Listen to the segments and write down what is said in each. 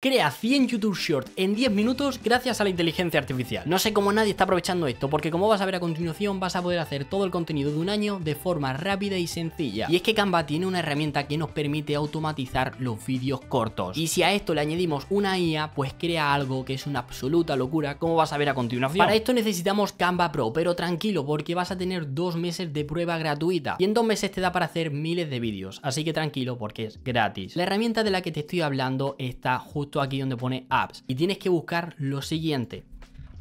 Crea 100 YouTube Shorts en 10 minutos gracias a la inteligencia artificial. No sé cómo nadie está aprovechando esto, porque como vas a ver a continuación, vas a poder hacer todo el contenido de un año de forma rápida y sencilla. Y es que Canva tiene una herramienta que nos permite automatizar los vídeos cortos. Y si a esto le añadimos una IA, pues crea algo que es una absoluta locura, como vas a ver a continuación. Para esto necesitamos Canva Pro, pero tranquilo, porque vas a tener dos meses de prueba gratuita. Y en dos meses te da para hacer miles de vídeos, así que tranquilo, porque es gratis. La herramienta de la que te estoy hablando está justo justo aquí donde pone apps. Y tienes que buscar lo siguiente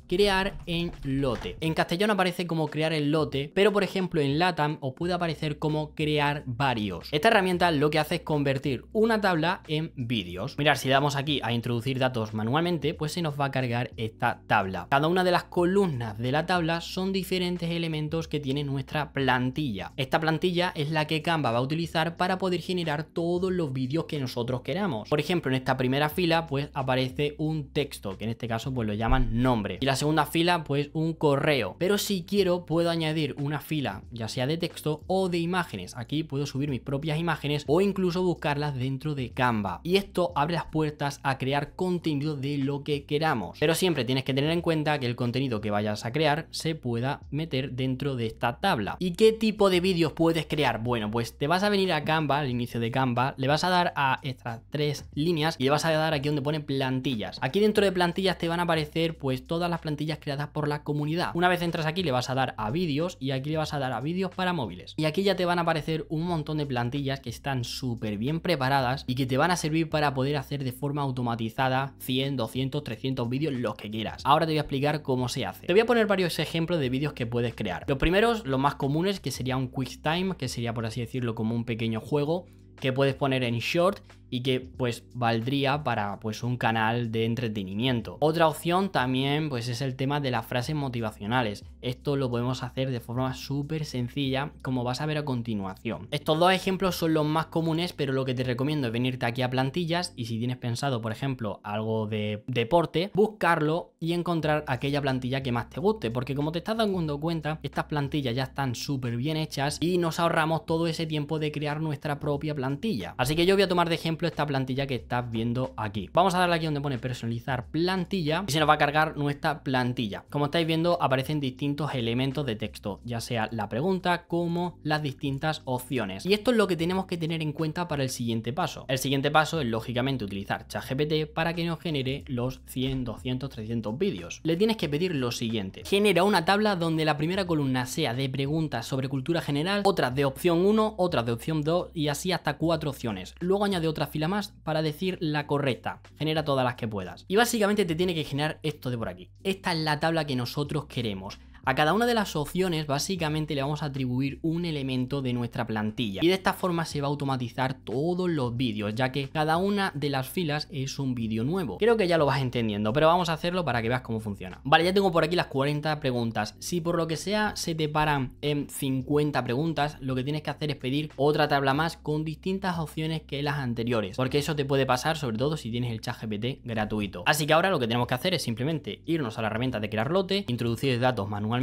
crear en lote. En castellano aparece como crear el lote, pero por ejemplo en LATAM os puede aparecer como crear varios. Esta herramienta lo que hace es convertir una tabla en vídeos. Mirad, si damos aquí a introducir datos manualmente, pues se nos va a cargar esta tabla. Cada una de las columnas de la tabla son diferentes elementos que tiene nuestra plantilla. Esta plantilla es la que Canva va a utilizar para poder generar todos los vídeos que nosotros queramos. Por ejemplo, en esta primera fila pues aparece un texto, que en este caso pues lo llaman nombre. Y la segunda fila pues un correo. Pero si quiero puedo añadir una fila ya sea de texto o de imágenes. Aquí puedo subir mis propias imágenes o incluso buscarlas dentro de Canva. Y esto abre las puertas a crear contenido de lo que queramos. Pero siempre tienes que tener en cuenta que el contenido que vayas a crear se pueda meter dentro de esta tabla. ¿Y qué tipo de vídeos puedes crear? Bueno, pues te vas a venir a Canva, al inicio de Canva, le vas a dar a estas tres líneas y le vas a dar aquí donde pone plantillas. Aquí dentro de plantillas te van a aparecer pues todas las plantillas creadas por la comunidad. Una vez entras aquí le vas a dar a vídeos y aquí le vas a dar a vídeos para móviles. Y aquí ya te van a aparecer un montón de plantillas que están súper bien preparadas y que te van a servir para poder hacer de forma automatizada 100, 200, 300 vídeos, los que quieras. Ahora te voy a explicar cómo se hace. Te voy a poner varios ejemplos de vídeos que puedes crear. Los primeros, los más comunes, que sería un quick time, que sería por así decirlo como un pequeño juego que puedes poner en short y que pues valdría para pues un canal de entretenimiento. Otra opción también pues es el tema de las frases motivacionales. Esto lo podemos hacer de forma súper sencilla como vas a ver a continuación. Estos dos ejemplos son los más comunes pero lo que te recomiendo es venirte aquí a plantillas y si tienes pensado por ejemplo algo de deporte buscarlo y encontrar aquella plantilla que más te guste porque como te estás dando cuenta estas plantillas ya están súper bien hechas y nos ahorramos todo ese tiempo de crear nuestra propia plantilla. Así que yo voy a tomar de ejemplo esta plantilla que estás viendo aquí. Vamos a darle aquí donde pone personalizar plantilla y se nos va a cargar nuestra plantilla. Como estáis viendo aparecen distintos elementos de texto, ya sea la pregunta como las distintas opciones. Y esto es lo que tenemos que tener en cuenta para el siguiente paso. El siguiente paso es lógicamente utilizar ChatGPT para que nos genere los 100, 200, 300 vídeos. Le tienes que pedir lo siguiente. Genera una tabla donde la primera columna sea de preguntas sobre cultura general, otras de opción 1, otras de opción 2 y así hasta cuatro opciones. Luego añade otras fila más para decir la correcta. Genera todas las que puedas. Y básicamente te tiene que generar esto de por aquí. Esta es la tabla que nosotros queremos. A cada una de las opciones básicamente le vamos a atribuir un elemento de nuestra plantilla y de esta forma se va a automatizar todos los vídeos ya que cada una de las filas es un vídeo nuevo. Creo que ya lo vas entendiendo pero vamos a hacerlo para que veas cómo funciona. Vale, ya tengo por aquí las 40 preguntas. Si por lo que sea se te paran en 50 preguntas lo que tienes que hacer es pedir otra tabla más con distintas opciones que las anteriores porque eso te puede pasar sobre todo si tienes el chat GPT gratuito. Así que ahora lo que tenemos que hacer es simplemente irnos a la herramienta de crear lote, introducir datos manuales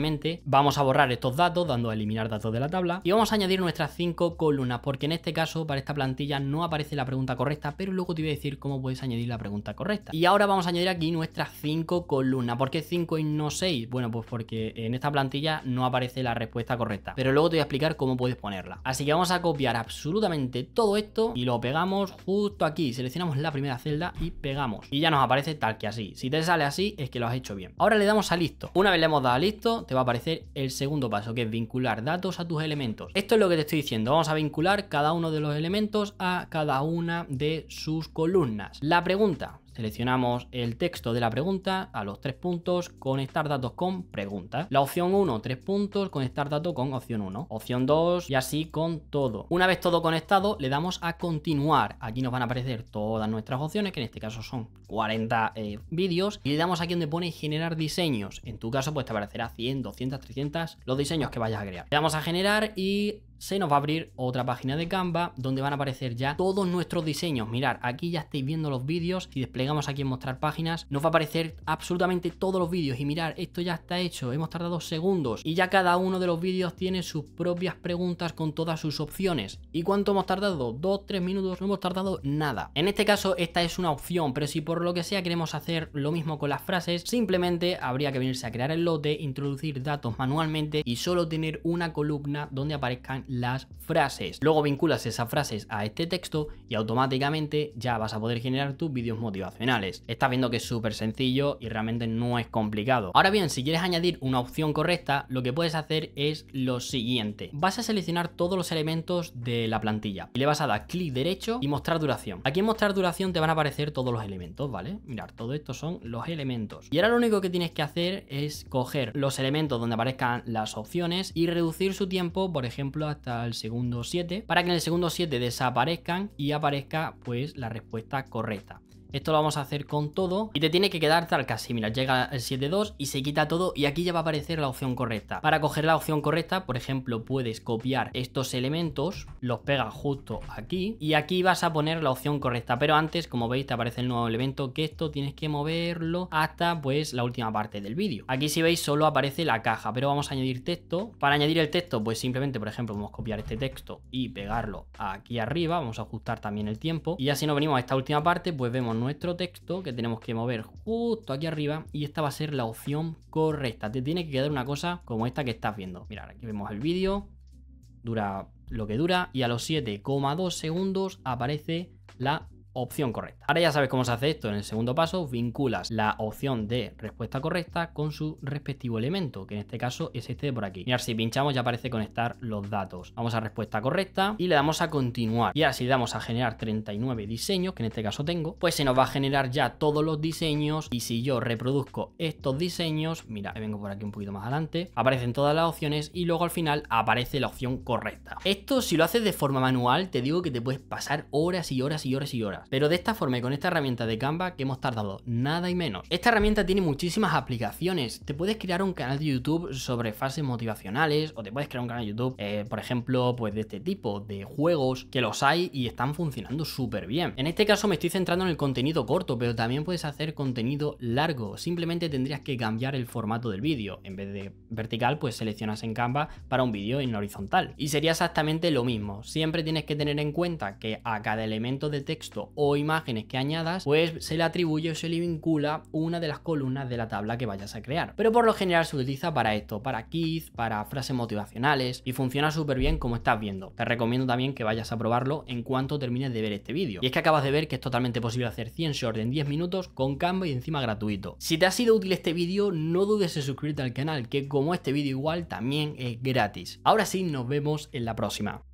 Vamos a borrar estos datos dando a eliminar datos de la tabla y vamos a añadir nuestras 5 columnas porque en este caso para esta plantilla no aparece la pregunta correcta, pero luego te voy a decir cómo puedes añadir la pregunta correcta. Y ahora vamos a añadir aquí nuestras 5 columnas. ¿Por qué 5 y no 6? Bueno, pues porque en esta plantilla no aparece la respuesta correcta, pero luego te voy a explicar cómo puedes ponerla. Así que vamos a copiar absolutamente todo esto y lo pegamos justo aquí. Seleccionamos la primera celda y pegamos. Y ya nos aparece tal que así. Si te sale así es que lo has hecho bien. Ahora le damos a listo. Una vez le hemos dado a listo, te va a aparecer el segundo paso, que es vincular datos a tus elementos. Esto es lo que te estoy diciendo. Vamos a vincular cada uno de los elementos a cada una de sus columnas. La pregunta, Seleccionamos el texto de la pregunta a los tres puntos, conectar datos con preguntas. La opción 1, tres puntos, conectar datos con opción 1. Opción 2 y así con todo. Una vez todo conectado, le damos a continuar. Aquí nos van a aparecer todas nuestras opciones, que en este caso son 40 eh, vídeos. Y le damos aquí donde pone generar diseños. En tu caso, pues te aparecerá 100, 200, 300 los diseños que vayas a crear. Le damos a generar y se nos va a abrir otra página de Canva donde van a aparecer ya todos nuestros diseños. Mirad, aquí ya estáis viendo los vídeos. Si desplegamos aquí en mostrar páginas, nos va a aparecer absolutamente todos los vídeos. Y mirar, esto ya está hecho. Hemos tardado segundos. Y ya cada uno de los vídeos tiene sus propias preguntas con todas sus opciones. ¿Y cuánto hemos tardado? ¿Dos, tres minutos? No hemos tardado nada. En este caso, esta es una opción. Pero si por lo que sea queremos hacer lo mismo con las frases, simplemente habría que venirse a crear el lote, introducir datos manualmente y solo tener una columna donde aparezcan las frases. Luego vinculas esas frases a este texto y automáticamente ya vas a poder generar tus vídeos motivacionales. Estás viendo que es súper sencillo y realmente no es complicado. Ahora bien, si quieres añadir una opción correcta, lo que puedes hacer es lo siguiente. Vas a seleccionar todos los elementos de la plantilla y le vas a dar clic derecho y mostrar duración. Aquí en mostrar duración te van a aparecer todos los elementos, ¿vale? Mirar, todo esto son los elementos. Y ahora lo único que tienes que hacer es coger los elementos donde aparezcan las opciones y reducir su tiempo, por ejemplo, hasta el segundo 7 para que en el segundo 7 desaparezcan y aparezca pues la respuesta correcta. Esto lo vamos a hacer con todo y te tiene que quedar tal casi. Mira, llega el 7.2 y se quita todo y aquí ya va a aparecer la opción correcta. Para coger la opción correcta, por ejemplo, puedes copiar estos elementos, los pegas justo aquí y aquí vas a poner la opción correcta. Pero antes, como veis, te aparece el nuevo elemento que esto tienes que moverlo hasta pues la última parte del vídeo. Aquí si veis solo aparece la caja, pero vamos a añadir texto. Para añadir el texto, pues simplemente, por ejemplo, vamos a copiar este texto y pegarlo aquí arriba. Vamos a ajustar también el tiempo. Y ya si nos venimos a esta última parte, pues vemos nuestro texto que tenemos que mover justo aquí arriba y esta va a ser la opción correcta. Te tiene que quedar una cosa como esta que estás viendo. Mirad, aquí vemos el vídeo, dura lo que dura y a los 7,2 segundos aparece la opción correcta. Ahora ya sabes cómo se hace esto. En el segundo paso vinculas la opción de respuesta correcta con su respectivo elemento, que en este caso es este de por aquí. Mirad, si pinchamos ya aparece conectar los datos. Vamos a respuesta correcta y le damos a continuar. Y ahora si damos a generar 39 diseños, que en este caso tengo, pues se nos va a generar ya todos los diseños y si yo reproduzco estos diseños, mira, vengo por aquí un poquito más adelante, aparecen todas las opciones y luego al final aparece la opción correcta. Esto si lo haces de forma manual, te digo que te puedes pasar horas y horas y horas y horas. Pero de esta forma y con esta herramienta de Canva que hemos tardado nada y menos. Esta herramienta tiene muchísimas aplicaciones. Te puedes crear un canal de YouTube sobre fases motivacionales o te puedes crear un canal de YouTube, eh, por ejemplo, pues de este tipo, de juegos que los hay y están funcionando súper bien. En este caso me estoy centrando en el contenido corto, pero también puedes hacer contenido largo. Simplemente tendrías que cambiar el formato del vídeo. En vez de vertical, pues seleccionas en Canva para un vídeo en horizontal. Y sería exactamente lo mismo. Siempre tienes que tener en cuenta que a cada elemento de texto o imágenes que añadas, pues se le atribuye o se le vincula una de las columnas de la tabla que vayas a crear. Pero por lo general se utiliza para esto, para kits, para frases motivacionales y funciona súper bien como estás viendo. Te recomiendo también que vayas a probarlo en cuanto termines de ver este vídeo. Y es que acabas de ver que es totalmente posible hacer 100 shorts en 10 minutos con Canva y encima gratuito. Si te ha sido útil este vídeo, no dudes en suscribirte al canal, que como este vídeo igual también es gratis. Ahora sí, nos vemos en la próxima.